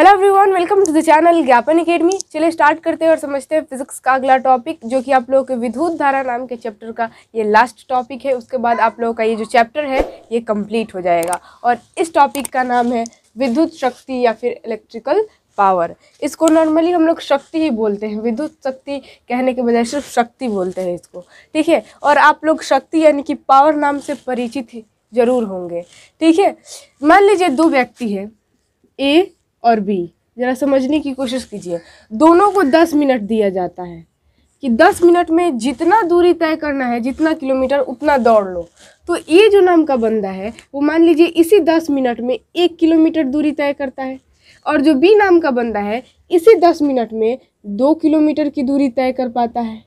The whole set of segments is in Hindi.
hello everyone welcome to the channel Gyapan academy चलिए स्टार्ट करते हैं और समझते हैं फिजिक्स का अगला टॉपिक जो कि आप लोगों के विद्युत धारा नाम के चैप्टर का ये लास्ट टॉपिक है उसके बाद आप लोगों का ये जो चैप्टर है ये कंप्लीट हो जाएगा और इस टॉपिक का नाम है विद्युत शक्ति या फिर इलेक्ट्रिकल पावर इसको नॉर्मली हम लोग शक्ति ही बोलते हैं विद्युत शक्ति कहने के बजाय सिर्फ शक्ति बोलते हैं इसको ठीक है और आप लोग शक्ति यानी कि पावर नाम से परिचित ज़रूर होंगे ठीक है मान लीजिए दो व्यक्ति हैं ए और बी ज़रा समझने की कोशिश कीजिए दोनों को दस मिनट दिया जाता है कि दस मिनट में जितना दूरी तय करना है जितना किलोमीटर उतना दौड़ लो तो ये जो नाम का बंदा है वो मान लीजिए इसी दस मिनट में एक किलोमीटर दूरी तय करता है और जो बी नाम का बंदा है इसी दस मिनट में दो किलोमीटर की दूरी तय कर पाता है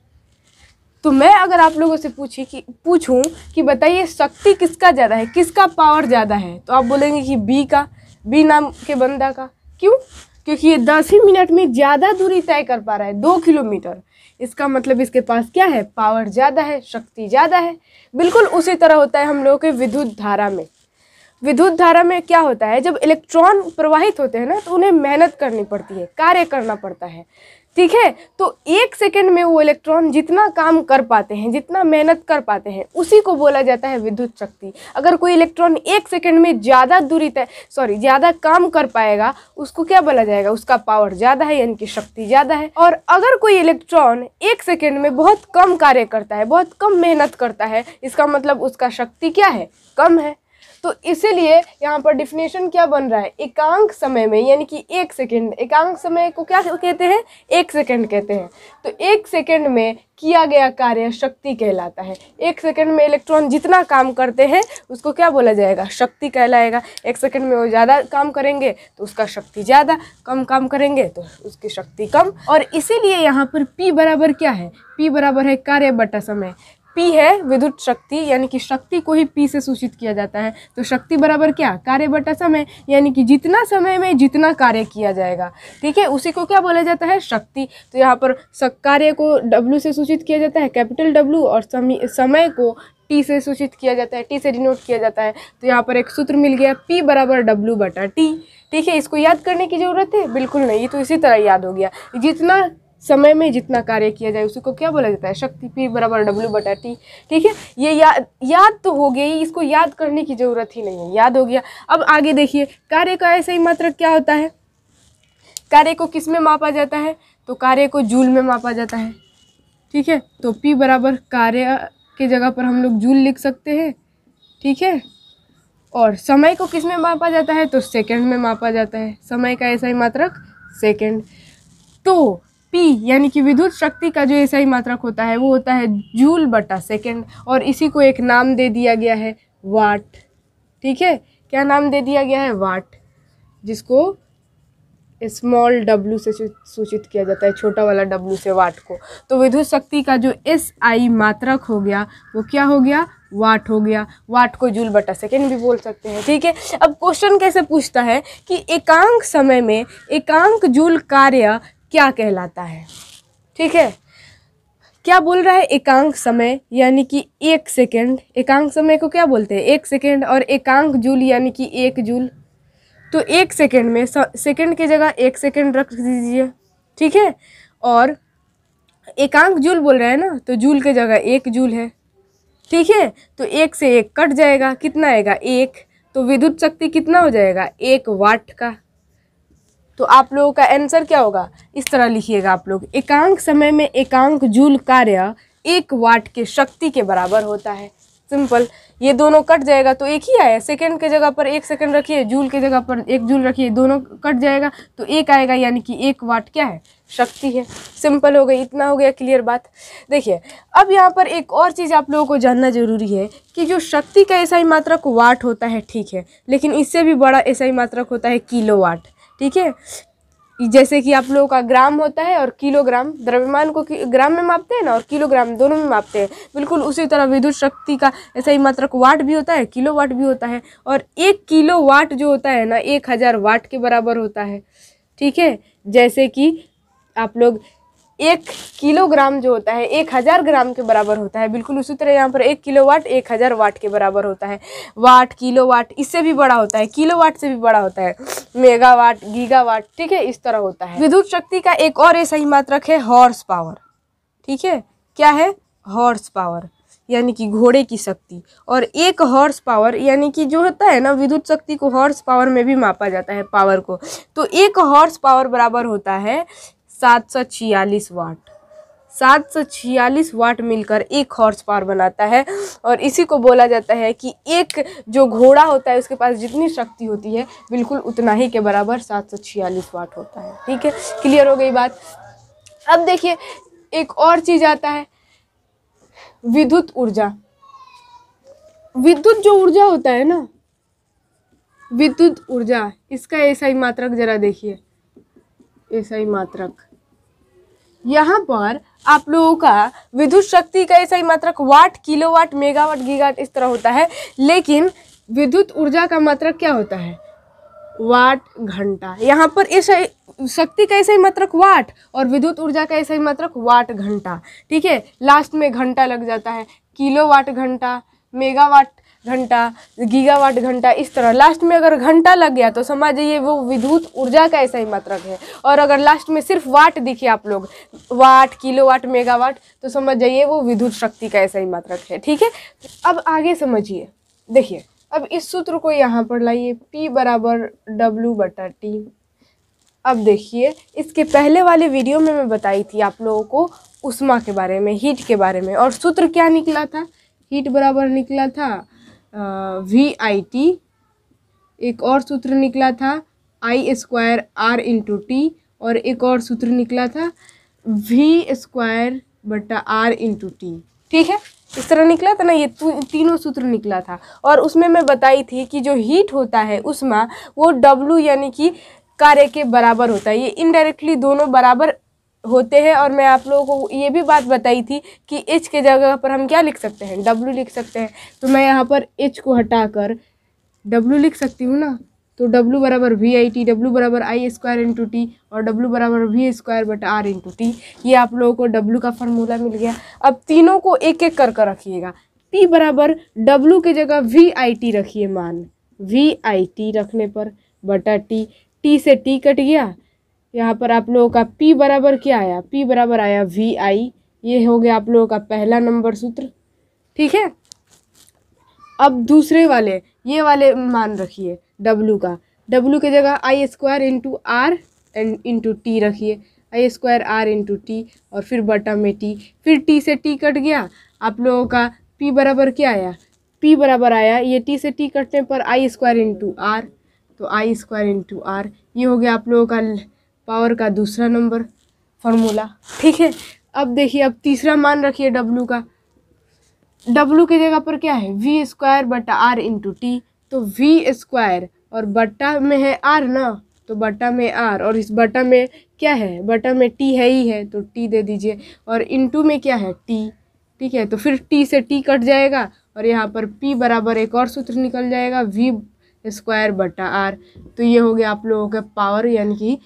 तो मैं अगर आप लोगों से पूछी कि पूछूं कि बताइए शक्ति किसका ज़्यादा है किसका पावर ज़्यादा है तो आप बोलेंगे कि बी का बी नाम के बंदा का क्यों क्योंकि ये दस ही मिनट में ज़्यादा दूरी तय कर पा रहा है दो किलोमीटर इसका मतलब इसके पास क्या है पावर ज़्यादा है शक्ति ज़्यादा है बिल्कुल उसी तरह होता है हम लोगों के विद्युत धारा में विद्युत धारा में क्या होता है जब इलेक्ट्रॉन प्रवाहित होते हैं ना तो उन्हें मेहनत करनी पड़ती है कार्य करना पड़ता है ठीक है तो एक सेकंड में वो इलेक्ट्रॉन जितना काम कर पाते हैं जितना मेहनत कर पाते हैं उसी को बोला जाता है विद्युत शक्ति अगर कोई इलेक्ट्रॉन एक सेकंड में ज़्यादा दूरी तय सॉरी ज़्यादा काम कर पाएगा उसको क्या बोला जाएगा उसका पावर ज़्यादा है यानी कि शक्ति ज़्यादा है और अगर कोई इलेक्ट्रॉन एक सेकेंड में बहुत कम कार्य करता है बहुत कम मेहनत करता है इसका मतलब उसका शक्ति क्या है कम है तो इसीलिए यहाँ पर डिफिनेशन क्या बन रहा है एकांक समय में यानी कि एक सेकेंड एकांक समय को क्या कहते हैं एक सेकेंड कहते हैं तो एक सेकेंड में किया गया कार्य शक्ति कहलाता है एक सेकेंड में इलेक्ट्रॉन जितना काम करते हैं उसको क्या बोला जाएगा शक्ति कहलाएगा एक सेकेंड में वो ज़्यादा काम करेंगे तो उसका शक्ति ज़्यादा कम काम करेंगे तो उसकी शक्ति कम और इसीलिए यहाँ पर पी बराबर क्या है पी बराबर है कार्य बटा समय पी है विद्युत शक्ति यानी कि शक्ति को ही पी से सूचित किया जाता है तो शक्ति बराबर क्या कार्य बटा समय यानी कि जितना समय में जितना कार्य किया जाएगा ठीक है उसी को क्या बोला जाता है शक्ति तो यहाँ पर कार्य को डब्ल्यू से सूचित किया जाता है कैपिटल डब्ल्यू और समय को टी से सूचित किया जाता है टी से डिनोट किया जाता है तो यहाँ पर एक सूत्र मिल गया पी बराबर डब्ल्यू बटा टी ठीक है इसको याद करने की ज़रूरत है बिल्कुल नहीं तो इसी तरह याद हो गया जितना समय में जितना कार्य किया जाए उसी को क्या बोला जाता है शक्ति पी बराबर डब्ल्यू बटा टी ठीक है ये याद याद तो हो गई इसको याद करने की ज़रूरत ही नहीं है याद हो गया अब आगे देखिए कार्य का ऐसा ही मात्र क्या होता है कार्य को किस में मापा जाता है तो कार्य को जूल में मापा जाता है ठीक है तो पी बराबर कार्य के जगह पर हम लोग जूल लिख सकते हैं ठीक है और समय को किस में मापा जाता है तो सेकंड में मापा जाता है समय का ऐसा ही मात्रक सेकंड तो पी यानी कि विद्युत शक्ति का जो ऐसा ही मात्रक होता है वो होता है जूल बटा सेकेंड और इसी को एक नाम दे दिया गया है वाट ठीक है क्या नाम दे दिया गया है वाट जिसको स्मॉल डब्लू से सूचित किया जाता है छोटा वाला डब्लू से वाट को तो विद्युत शक्ति का जो एस आई मात्रक हो गया वो क्या हो गया वाट हो गया वाट को जूल बटा सेकेंड भी बोल सकते हैं ठीक है अब क्वेश्चन कैसे पूछता है कि एकांक समय में एकांक जूल कार्य क्या कहलाता है ठीक है क्या बोल रहा है एकांक समय यानी कि एक सेकेंड एकांक समय को क्या बोलते हैं एक सेकेंड और एकांक जूल यानी कि एक जूल तो एक सेकेंड में सेकेंड की जगह एक सेकेंड रख दीजिए ठीक है और एकांक जूल बोल रहा है ना तो जूल की जगह एक जूल है ठीक है तो एक से एक कट जाएगा कितना आएगा एक तो विद्युत शक्ति कितना हो जाएगा एक वाट का तो आप लोगों का आंसर क्या होगा इस तरह लिखिएगा आप लोग एकांक समय में एकांक जूल कार्य एक वाट के शक्ति के बराबर होता है सिंपल ये दोनों कट जाएगा तो एक ही आया सेकंड के जगह पर एक सेकंड रखिए जूल के जगह पर एक जूल रखिए दोनों कट जाएगा तो एक आएगा यानी कि एक वाट क्या है शक्ति है सिंपल हो गई इतना हो गया क्लियर बात देखिए अब यहाँ पर एक और चीज़ आप लोगों को जानना जरूरी है कि जो शक्ति का ऐसा ही मात्रक वाट होता है ठीक है लेकिन इससे भी बड़ा ऐसा ही मात्रक होता है किलो वाट ठीक है जैसे कि आप लोगों का ग्राम होता है और किलोग्राम द्रव्यमान को ग्राम में मापते हैं ना और किलोग्राम दोनों में मापते हैं बिल्कुल उसी तरह विद्युत शक्ति का ऐसा ही मात्रक वाट भी होता है किलो वाट भी होता है और एक किलो वाट जो होता है ना एक हज़ार वाट के बराबर होता है ठीक है जैसे कि आप लोग एक किलोग्राम जो होता है एक हज़ार ग्राम के बराबर होता है बिल्कुल उसी तरह यहाँ पर एक किलो वाट एक हज़ार वाट के बराबर होता है वाट किलो वाट इससे भी बड़ा होता है किलो वाट से भी बड़ा होता है मेगावाट गीगावाट ठीक है इस तरह होता है विद्युत शक्ति का एक और ऐसा ही मात्रक है हॉर्स पावर ठीक है क्या है हॉर्स पावर यानी कि घोड़े की शक्ति और एक हॉर्स पावर यानी कि जो होता है ना विद्युत शक्ति को हॉर्स पावर में भी मापा जाता है पावर को तो एक हॉर्स पावर बराबर होता है सात सौ छियालीस वाट सात सौ छियालीस वाट मिलकर एक हॉर्स पावर बनाता है और इसी को बोला जाता है कि एक जो घोड़ा होता है उसके पास जितनी शक्ति होती है बिल्कुल उतना ही के बराबर सात सौ छियालीस वाट होता है ठीक है क्लियर हो गई बात अब देखिए एक और चीज़ आता है विद्युत ऊर्जा विद्युत जो ऊर्जा होता है ना विद्युत ऊर्जा इसका ऐसा ही मात्रक जरा देखिए ऐसा ही मात्रक यहाँ पर आप लोगों का विद्युत शक्ति का ऐसा ही मात्रक वाट किलोवाट मेगावाट गीगावाट इस तरह होता है लेकिन विद्युत ऊर्जा का मात्रक क्या होता है वाट घंटा यहाँ पर ऐसा शक्ति का ऐसा ही मात्रक वाट और विद्युत ऊर्जा का ऐसा ही मात्रक वाट घंटा ठीक है लास्ट में घंटा लग जाता है किलो वाट घंटा मेगावाट घंटा गीगावाट घंटा इस तरह लास्ट में अगर घंटा लग गया तो समझ जाइए वो विद्युत ऊर्जा का ऐसा ही मात्रक मतलब है और अगर लास्ट में सिर्फ वाट दिखे आप लोग वाट किलो वाट मेगावाट तो समझ जाइए वो विद्युत शक्ति का ऐसा ही मात्रक मतलब है ठीक है अब आगे समझिए देखिए अब इस सूत्र को यहाँ पर लाइए पी बराबर डब्लू बटा टी अब देखिए इसके पहले वाले वीडियो में मैं बताई थी आप लोगों को उष्मा के बारे में हीट के बारे में और सूत्र क्या निकला था हीट बराबर निकला था वी आई टी एक और सूत्र निकला था I square R into T और एक और सूत्र निकला था वी स्क्वायर बटा आर इंटू टी ठीक है इस तरह निकला था ना ये तीनों सूत्र निकला था और उसमें मैं बताई थी कि जो हीट होता है उसमें वो डब्लू यानी कि कार्य के बराबर होता है ये इनडायरेक्टली दोनों बराबर होते हैं और मैं आप लोगों को ये भी बात बताई थी कि एच के जगह पर हम क्या लिख सकते हैं डब्लू लिख सकते हैं तो मैं यहाँ पर एच को हटा कर डब्लू लिख सकती हूँ ना तो डब्लू बराबर वी आई टी डब्लू बराबर आई स्क्वायर इंटू टी और डब्ल्यू बराबर वी स्क्वायर बट आर इंटू टी ये आप लोगों को डब्ल्यू का फार्मूला मिल गया अब तीनों को एक एक कर कर रखिएगा टी बराबर डब्लू के जगह वी आई टी रखिए मान वी आई टी रखने पर बटा टी टी से टी कट गया यहाँ पर आप लोगों का पी बराबर क्या आया पी बराबर आया वी आई ये हो गया आप लोगों का पहला नंबर सूत्र ठीक है अब दूसरे वाले ये वाले मान रखिए डब्लू का डब्लू की जगह I square into R and into T रखिए I square R into T और फिर बटा में टी फिर टी से टी कट गया आप लोगों का पी बराबर क्या आया पी बराबर आया ये टी से टी कटने पर आई स्क्वायर इंटू आर तो आई स्क्वायर इंटू आर ये हो गया आप लोगों का पावर का दूसरा नंबर फार्मूला ठीक है अब देखिए अब तीसरा मान रखिए डब्लू का डब्लू की जगह पर क्या है वी स्क्वायर बटा आर इंटू टी तो वी स्क्वायर और बट्टा में है आर ना तो बट्टा में आर और इस बट्टा में क्या है बट्टा में टी है ही है तो टी दे दीजिए और इंटू में क्या है टी ठीक है तो फिर टी से टी कट जाएगा और यहाँ पर पी बराबर एक और सूत्र निकल जाएगा वी स्क्वायर बटा आर तो ये हो गया आप लोगों के पावर यानी कि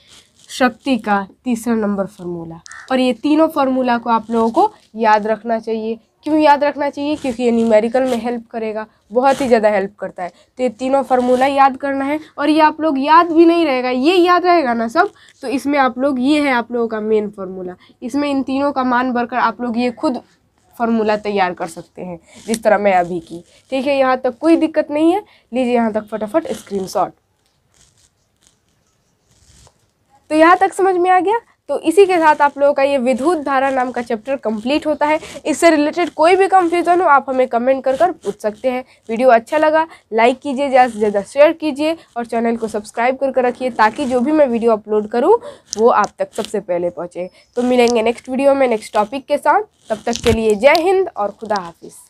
शक्ति का तीसरा नंबर फार्मूला और ये तीनों फार्मूला को आप लोगों को याद रखना चाहिए क्यों याद रखना चाहिए क्योंकि ये न्यूमेरिकल में हेल्प करेगा बहुत ही ज़्यादा हेल्प करता है तो ये तीनों फार्मूला याद करना है और ये आप लोग याद भी नहीं रहेगा ये याद रहेगा ना सब तो इसमें आप लोग ये है आप लोगों का मेन फार्मूला इसमें इन तीनों का मान भरकर आप लोग ये खुद फार्मूला तैयार कर सकते हैं जिस तरह मैं अभी की ठीक है यहाँ तक कोई दिक्कत नहीं है लीजिए यहाँ तक फटाफट स्क्रीन शॉट तो यहाँ तक समझ में आ गया तो इसी के साथ आप लोगों का ये विद्युत धारा नाम का चैप्टर कंप्लीट होता है इससे रिलेटेड कोई भी कंफ्यूजन हो आप हमें कमेंट कर कर पूछ सकते हैं वीडियो अच्छा लगा लाइक कीजिए ज़्यादा से ज़्यादा शेयर कीजिए और चैनल को सब्सक्राइब कर कर रखिए ताकि जो भी मैं वीडियो अपलोड करूँ वो आप तक सबसे पहले पहुँचे तो मिलेंगे नेक्स्ट वीडियो में नेक्स्ट टॉपिक के साथ तब तक के लिए जय हिंद और खुदा हाफिज़